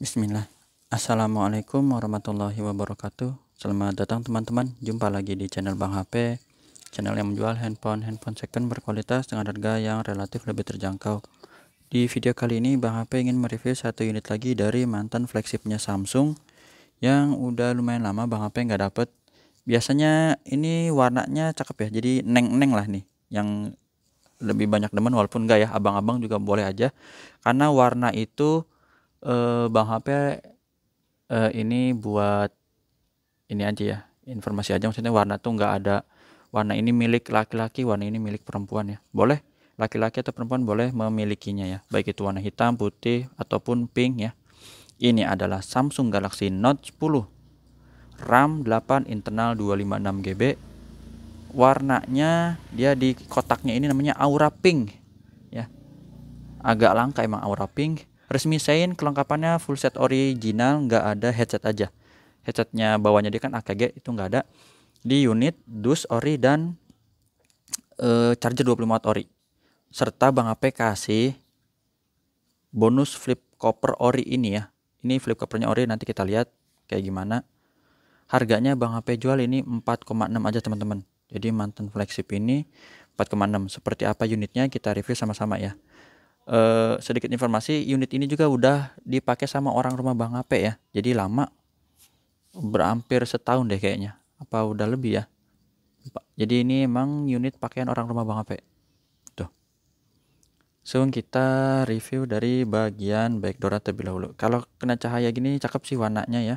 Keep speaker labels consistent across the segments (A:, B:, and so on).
A: Bismillah. Assalamualaikum warahmatullahi wabarakatuh. Selamat datang teman-teman. Jumpa lagi di channel Bang HP. Channel yang menjual handphone-handphone second berkualitas dengan harga yang relatif lebih terjangkau. Di video kali ini Bang HP ingin mereview satu unit lagi dari mantan flagshipnya Samsung yang udah lumayan lama Bang HP nggak dapet. Biasanya ini warnanya cakep ya. Jadi neng-neng lah nih yang lebih banyak demen walaupun nggak ya abang-abang juga boleh aja karena warna itu uh, Bang HP uh, eh, ini buat ini aja ya informasi aja maksudnya warna tuh nggak ada warna ini milik laki-laki warna ini milik perempuan ya boleh laki-laki atau perempuan boleh memilikinya ya baik itu warna hitam putih ataupun pink ya ini adalah Samsung Galaxy Note 10 RAM 8 internal 256GB warnanya dia di kotaknya ini namanya aura pink ya agak langka emang aura pink resmi Sein kelengkapannya full set original nggak ada headset aja headsetnya bawahnya dia kan AKG itu nggak ada di unit dus ori dan e, charger 25 watt ori serta Bang AP kasih bonus flip cover ori ini ya ini flip covernya ori nanti kita lihat kayak gimana harganya Bang HP jual ini 4,6 aja teman-teman jadi mantan flagship ini 4,6 seperti apa unitnya kita review sama-sama ya eh, sedikit informasi unit ini juga udah dipakai sama orang rumah Bang Ape ya. Jadi lama berampir setahun deh kayaknya. Apa udah lebih ya? Jadi ini emang unit pakaian orang rumah Bang Ape. Tuh. Sebelum so, kita review dari bagian backdoor terlebih dahulu. Kalau kena cahaya gini cakep sih warnanya ya.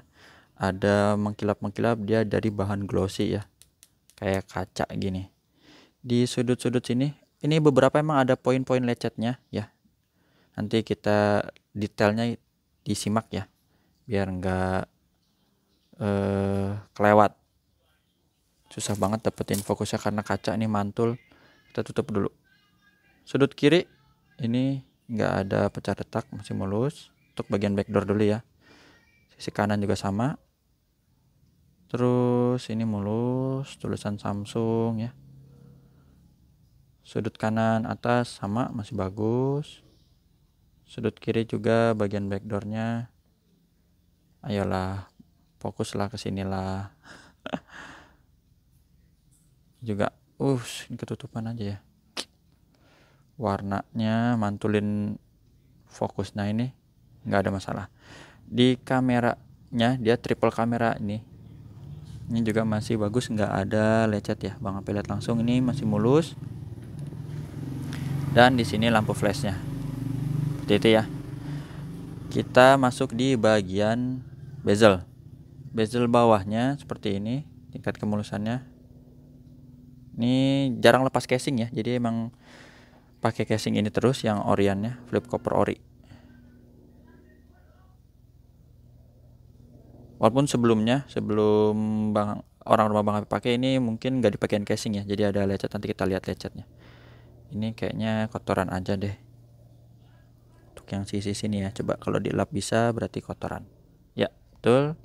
A: Ada mengkilap-mengkilap dia dari bahan glossy ya. Kayak kaca gini. Di sudut-sudut sini ini beberapa emang ada poin-poin lecetnya ya nanti kita detailnya disimak ya biar nggak eh, kelewat susah banget dapetin fokusnya karena kaca ini mantul kita tutup dulu sudut kiri ini nggak ada pecah retak masih mulus untuk bagian backdoor dulu ya sisi kanan juga sama terus ini mulus tulisan Samsung ya sudut kanan atas sama masih bagus sudut kiri juga bagian backdoornya ayolah fokuslah ke sinilah juga uh ini ketutupan aja ya warnanya mantulin fokus nah ini nggak ada masalah di kameranya dia triple kamera ini ini juga masih bagus nggak ada lecet ya bang apa langsung ini masih mulus dan di sini lampu flashnya seperti itu ya kita masuk di bagian bezel bezel bawahnya seperti ini tingkat kemulusannya ini jarang lepas casing ya jadi emang pakai casing ini terus yang oriannya flip copper ori walaupun sebelumnya sebelum bang orang rumah bang pakai ini mungkin nggak dipakein casing ya jadi ada lecet nanti kita lihat lecetnya ini kayaknya kotoran aja deh untuk yang sisi sini ya coba kalau dilap bisa berarti kotoran ya betul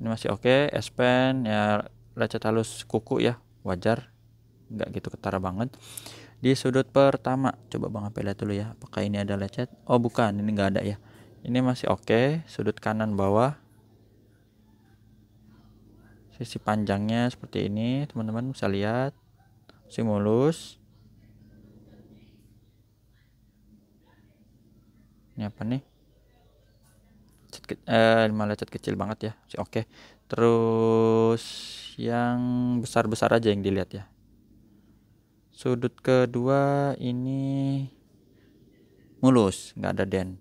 A: ini masih oke okay. S Pen ya lecet halus kuku ya wajar nggak gitu ketara banget di sudut pertama coba bang HP lihat dulu ya apakah ini ada lecet oh bukan ini nggak ada ya ini masih oke okay. sudut kanan bawah sisi panjangnya seperti ini teman-teman bisa lihat simulus ini apa nih cat ke, eh, malah cat kecil banget ya oke terus yang besar-besar aja yang dilihat ya sudut kedua ini mulus nggak ada dent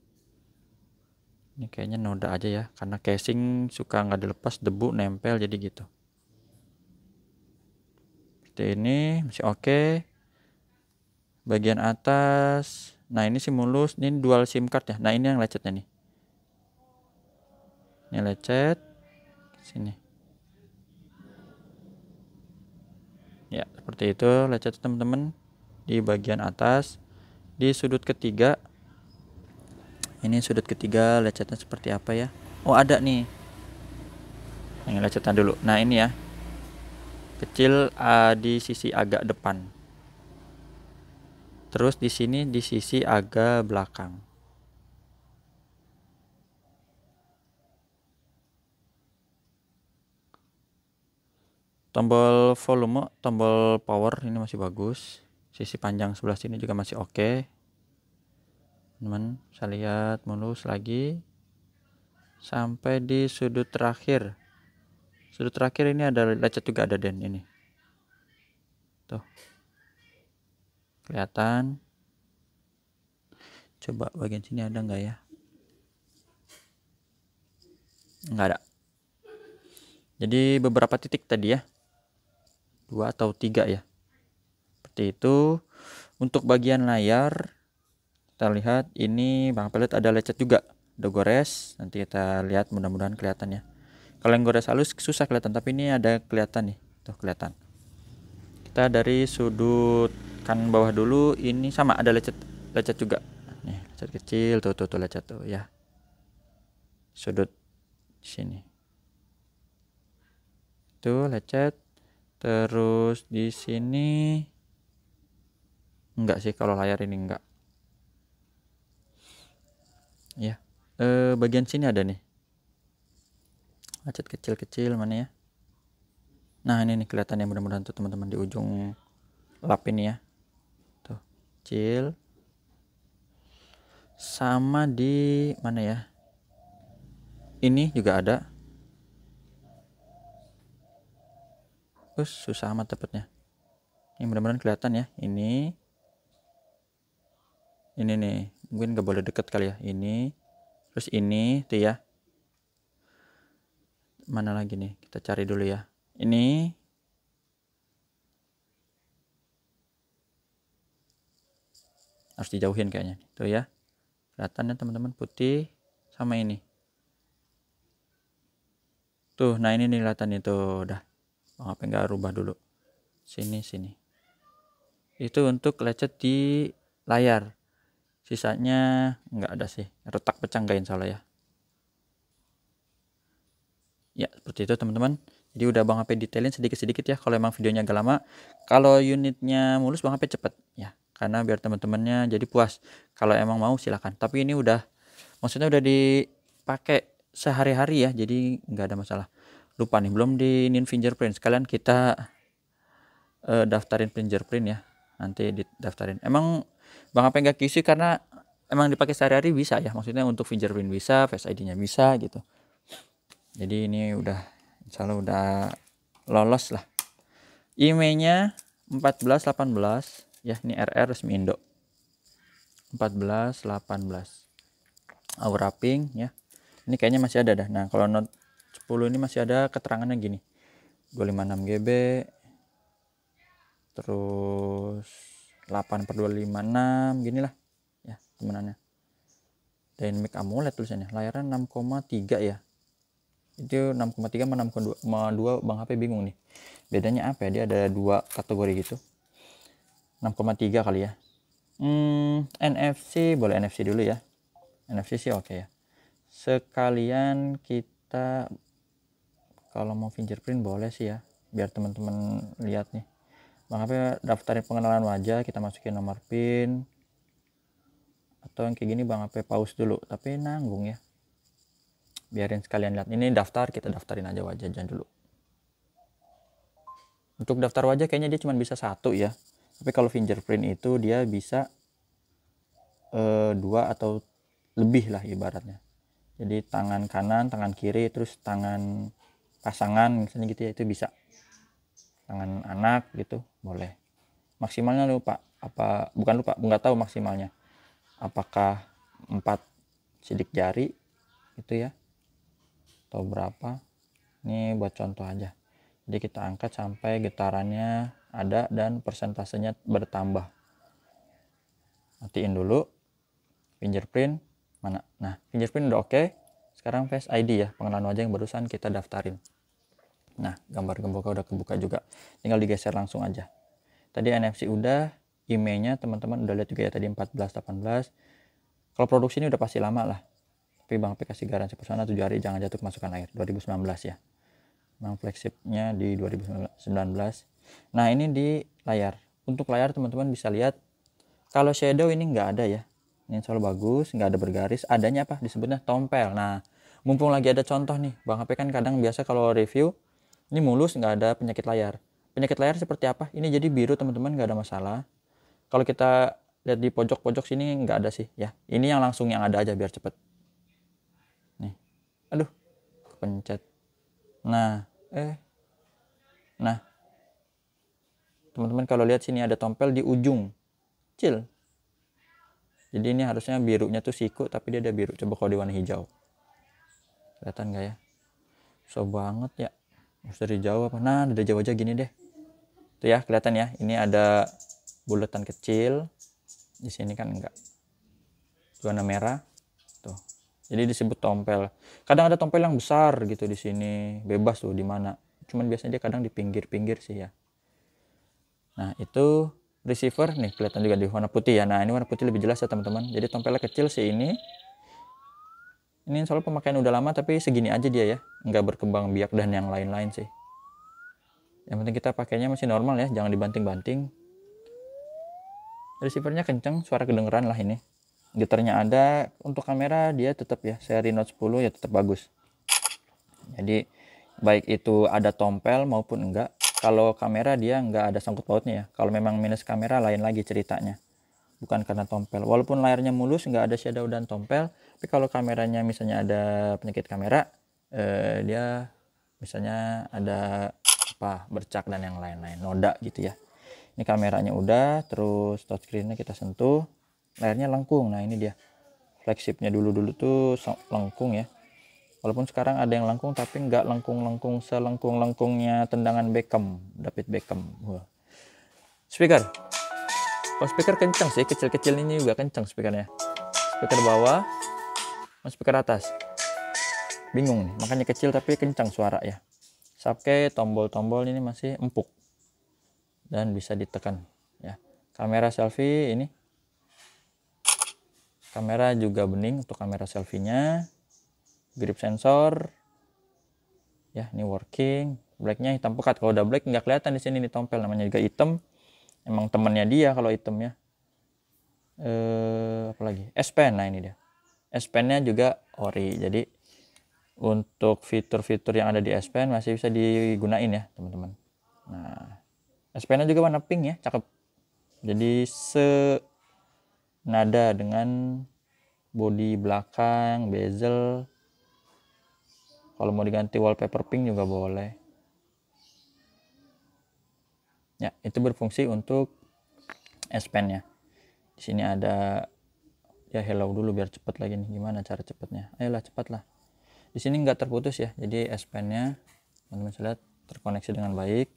A: ini kayaknya noda aja ya karena casing suka nggak dilepas debu nempel jadi gitu seperti ini masih oke okay. bagian atas Nah ini mulus ini dual SIM card ya. Nah ini yang lecetnya nih. Ini lecet, sini. Ya seperti itu lecet teman-teman di bagian atas di sudut ketiga. Ini sudut ketiga lecetnya seperti apa ya? Oh ada nih. ini lecetan dulu. Nah ini ya kecil uh, di sisi agak depan terus di sini di sisi agak belakang tombol volume tombol power ini masih bagus sisi panjang sebelah sini juga masih oke okay. teman saya lihat mulus lagi sampai di sudut terakhir sudut terakhir ini ada lecet juga ada den ini tuh kelihatan coba bagian sini ada nggak ya nggak ada jadi beberapa titik tadi ya dua atau tiga ya seperti itu untuk bagian layar kita lihat ini bang pelet ada lecet juga ada gores nanti kita lihat mudah-mudahan kelihatan ya kalau yang gores halus susah kelihatan tapi ini ada kelihatan nih tuh kelihatan kita dari sudut kan bawah dulu ini sama ada lecet lecet juga nih lecet kecil tuh tuh tuh lecet tuh ya sudut sini tuh lecet terus di sini enggak sih kalau layar ini enggak ya e, bagian sini ada nih lecet kecil-kecil mana ya nah ini nih ya mudah-mudahan tuh teman-teman di ujung lap ini ya kecil sama di mana ya ini juga ada terus susah amat tepatnya ini mudah-mudahan kelihatan ya ini ini nih mungkin nggak boleh deket kali ya ini terus ini tuh ya mana lagi nih kita cari dulu ya ini harus dijauhin kayaknya itu ya kelihatan ya teman-teman putih sama ini tuh nah ini nih kelihatan itu udah oh, apa enggak rubah dulu sini sini itu untuk lecet di layar sisanya enggak ada sih retak pecah enggak insya Allah ya ya seperti itu teman-teman jadi udah Bang HP detailin sedikit-sedikit ya kalau emang videonya agak lama kalau unitnya mulus Bang HP cepet ya karena biar teman-temannya jadi puas kalau emang mau silahkan tapi ini udah maksudnya udah dipakai sehari-hari ya jadi nggak ada masalah lupa nih belum di nin fingerprint sekalian kita uh, daftarin fingerprint ya nanti didaftarin emang bang apa nggak kisi karena emang dipakai sehari-hari bisa ya maksudnya untuk fingerprint bisa face ID-nya bisa gitu jadi ini udah insya Allah udah lolos lah emailnya 1418 ya ini RR resmi Indo 14 18 aura pink ya ini kayaknya masih ada dah nah kalau note 10 ini masih ada keterangannya gini 256 GB terus 8 per 256 gini lah ya temenannya dynamic AMOLED tulisannya layarnya 6,3 ya itu 6,3 sama 6,2 bang HP bingung nih bedanya apa ya dia ada dua kategori gitu 6,3 kali ya hmm, NFC boleh NFC dulu ya NFC sih oke okay ya sekalian kita kalau mau fingerprint boleh sih ya biar teman-teman lihat nih Bang Ape daftarin pengenalan wajah kita masukin nomor PIN atau yang kayak gini Bang Ape pause dulu tapi nanggung ya biarin sekalian lihat ini daftar kita daftarin aja wajah jangan dulu untuk daftar wajah kayaknya dia cuma bisa satu ya tapi kalau fingerprint itu dia bisa uh, dua atau lebih lah ibaratnya jadi tangan kanan tangan kiri terus tangan pasangan misalnya gitu ya itu bisa tangan anak gitu boleh maksimalnya lupa apa bukan lupa nggak tahu maksimalnya apakah empat sidik jari itu ya atau berapa ini buat contoh aja jadi kita angkat sampai getarannya ada dan persentasenya bertambah matiin dulu fingerprint mana nah fingerprint udah oke sekarang face ID ya pengenalan wajah yang barusan kita daftarin nah gambar gemboka udah kebuka juga tinggal digeser langsung aja tadi NFC udah emailnya teman-teman udah lihat juga ya tadi 14 18 kalau produksi ini udah pasti lama lah tapi bang aplikasi garansi pesona 7 hari jangan jatuh kemasukan air 2019 ya yang flagshipnya di 2019 nah ini di layar untuk layar teman-teman bisa lihat kalau shadow ini nggak ada ya ini selalu bagus nggak ada bergaris adanya apa disebutnya tompel nah mumpung lagi ada contoh nih bang HP kan kadang biasa kalau review ini mulus nggak ada penyakit layar penyakit layar seperti apa ini jadi biru teman-teman nggak ada masalah kalau kita lihat di pojok-pojok sini nggak ada sih ya ini yang langsung yang ada aja biar cepet nih aduh kepencet nah eh nah teman-teman kalau lihat sini ada tompel di ujung kecil jadi ini harusnya birunya tuh siku tapi dia ada biru coba kalau di warna hijau kelihatan nggak ya so banget ya harus dari jauh apa nah dari jauh aja gini deh tuh ya kelihatan ya ini ada bulatan kecil di sini kan enggak warna merah tuh jadi disebut tompel. Kadang ada tompel yang besar gitu di sini, bebas tuh di mana. Cuman biasanya dia kadang di pinggir-pinggir sih ya. Nah, itu receiver nih kelihatan juga di warna putih ya. Nah, ini warna putih lebih jelas ya, teman-teman. Jadi tompelnya kecil sih ini. Ini soal pemakaian udah lama tapi segini aja dia ya. Enggak berkembang biak dan yang lain-lain sih. Yang penting kita pakainya masih normal ya, jangan dibanting-banting. Receivernya kenceng, suara kedengeran lah ini. Gitarnya ada untuk kamera dia tetap ya seri Note 10 ya tetap bagus jadi baik itu ada tompel maupun enggak kalau kamera dia enggak ada sangkut pautnya ya kalau memang minus kamera lain lagi ceritanya bukan karena tompel walaupun layarnya mulus enggak ada shadow dan tompel tapi kalau kameranya misalnya ada penyakit kamera eh, dia misalnya ada apa bercak dan yang lain-lain noda gitu ya ini kameranya udah terus touchscreennya kita sentuh layarnya lengkung nah ini dia flagshipnya dulu-dulu tuh lengkung ya walaupun sekarang ada yang lengkung tapi nggak lengkung-lengkung selengkung-lengkungnya tendangan Beckham David Beckham Wah. speaker oh speaker kenceng sih kecil-kecil ini juga kencang speakernya speaker bawah mas speaker atas bingung nih makanya kecil tapi kencang suara ya Sabke tombol-tombol ini masih empuk dan bisa ditekan ya kamera selfie ini kamera juga bening untuk kamera selfie-nya grip sensor ya ini working blacknya hitam pekat kalau udah black nggak kelihatan di sini nih tompel namanya juga hitam emang temennya dia kalau hitam ya eh apalagi S Pen nah ini dia S Pen-nya juga ori jadi untuk fitur-fitur yang ada di S Pen masih bisa digunain ya teman-teman nah S Pen-nya juga warna pink ya cakep jadi se nada dengan body belakang, bezel. Kalau mau diganti wallpaper pink juga boleh. Ya, itu berfungsi untuk S Pen ya. Di sini ada ya hello dulu biar cepet lagi nih. Gimana cara cepatnya? Ayolah cepatlah. Di sini nggak terputus ya. Jadi S Pen-nya teman-teman lihat terkoneksi dengan baik.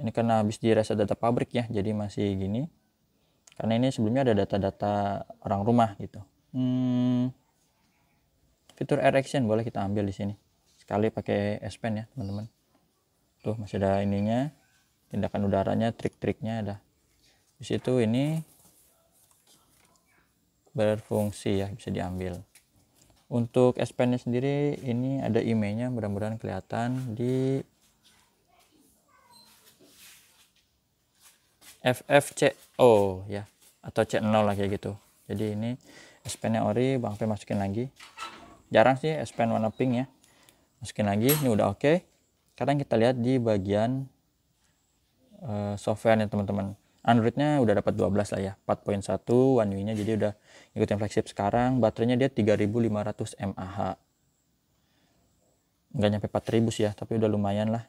A: Ini karena habis di reset data pabrik ya, jadi masih gini karena ini sebelumnya ada data-data orang rumah gitu hmm, fitur air action boleh kita ambil di sini sekali pakai S Pen ya teman-teman tuh masih ada ininya tindakan udaranya trik-triknya ada di situ ini berfungsi ya bisa diambil untuk S Pen sendiri ini ada emailnya mudah-mudahan kelihatan di FFCO ya atau C0 hmm. lah kayak gitu jadi ini SPN nya ori Bang P masukin lagi jarang sih Pen warna pink ya masukin lagi ini udah oke okay. sekarang kita lihat di bagian uh, software nya teman-teman Androidnya udah dapat 12 lah ya 4.1 One UI nya jadi udah ikutin flagship sekarang baterainya dia 3500 mAh nggak nyampe 4000 ya tapi udah lumayan lah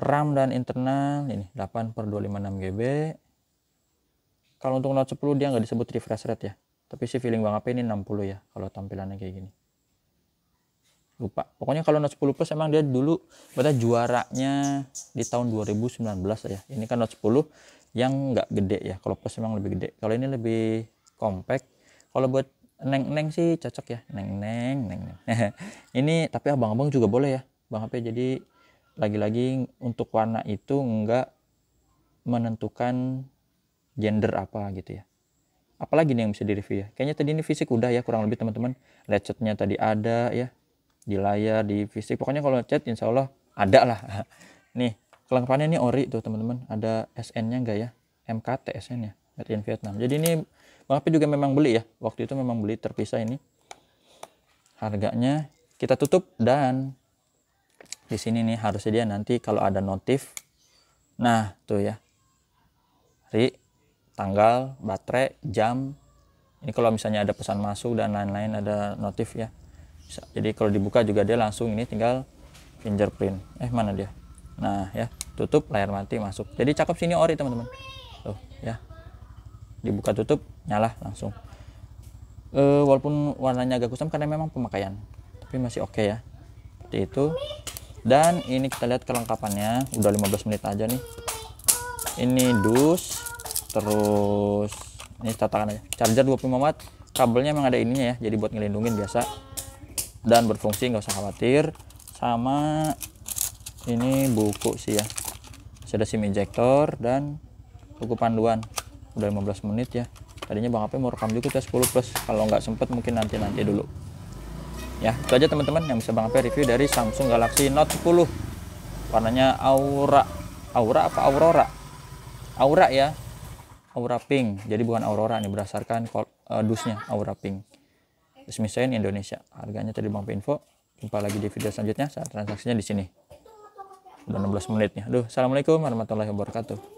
A: RAM dan internal ini 8 per 256 GB kalau untuk Note 10 dia nggak disebut refresh rate ya tapi sih feeling bang HP ini 60 ya kalau tampilannya kayak gini lupa pokoknya kalau Note 10 Plus emang dia dulu pada juaranya di tahun 2019 ya ini kan Note 10 yang nggak gede ya kalau Plus emang lebih gede kalau ini lebih compact kalau buat neng-neng sih cocok ya neng-neng neng-neng ini tapi abang-abang juga boleh ya bang HP jadi lagi-lagi untuk warna itu nggak menentukan gender apa gitu ya apalagi nih yang bisa direview ya kayaknya tadi ini fisik udah ya kurang lebih teman-teman lecetnya tadi ada ya di layar di fisik pokoknya kalau chat insya Allah ada lah nih kelengkapannya ini ori tuh teman-teman ada SN nya enggak ya MKT SN ya Made in Vietnam jadi ini Bang Api juga memang beli ya waktu itu memang beli terpisah ini harganya kita tutup dan di sini nih harusnya dia nanti kalau ada notif nah tuh ya hari, tanggal baterai jam ini kalau misalnya ada pesan masuk dan lain-lain ada notif ya jadi kalau dibuka juga dia langsung ini tinggal fingerprint eh mana dia nah ya tutup layar mati masuk jadi cakep sini ori teman-teman tuh ya dibuka tutup nyala langsung e, walaupun warnanya agak kusam karena memang pemakaian tapi masih oke okay ya seperti itu dan ini kita lihat kelengkapannya udah 15 menit aja nih ini dus terus ini tatakan aja charger 25 watt kabelnya memang ada ininya ya jadi buat ngelindungin biasa dan berfungsi nggak usah khawatir sama ini buku sih ya masih ada sim ejector dan buku panduan udah 15 menit ya tadinya bang apa mau rekam juga 10 ya, plus kalau nggak sempet mungkin nanti-nanti dulu ya itu aja teman-teman yang bisa Bang Ape review dari Samsung Galaxy Note 10 warnanya aura aura apa aurora aura ya aura pink jadi bukan aurora nih berdasarkan uh, dusnya aura pink resmi sign Indonesia harganya tadi Bang Ape info jumpa lagi di video selanjutnya saat transaksinya di sini udah 16 menit nih Duh, Assalamualaikum warahmatullahi wabarakatuh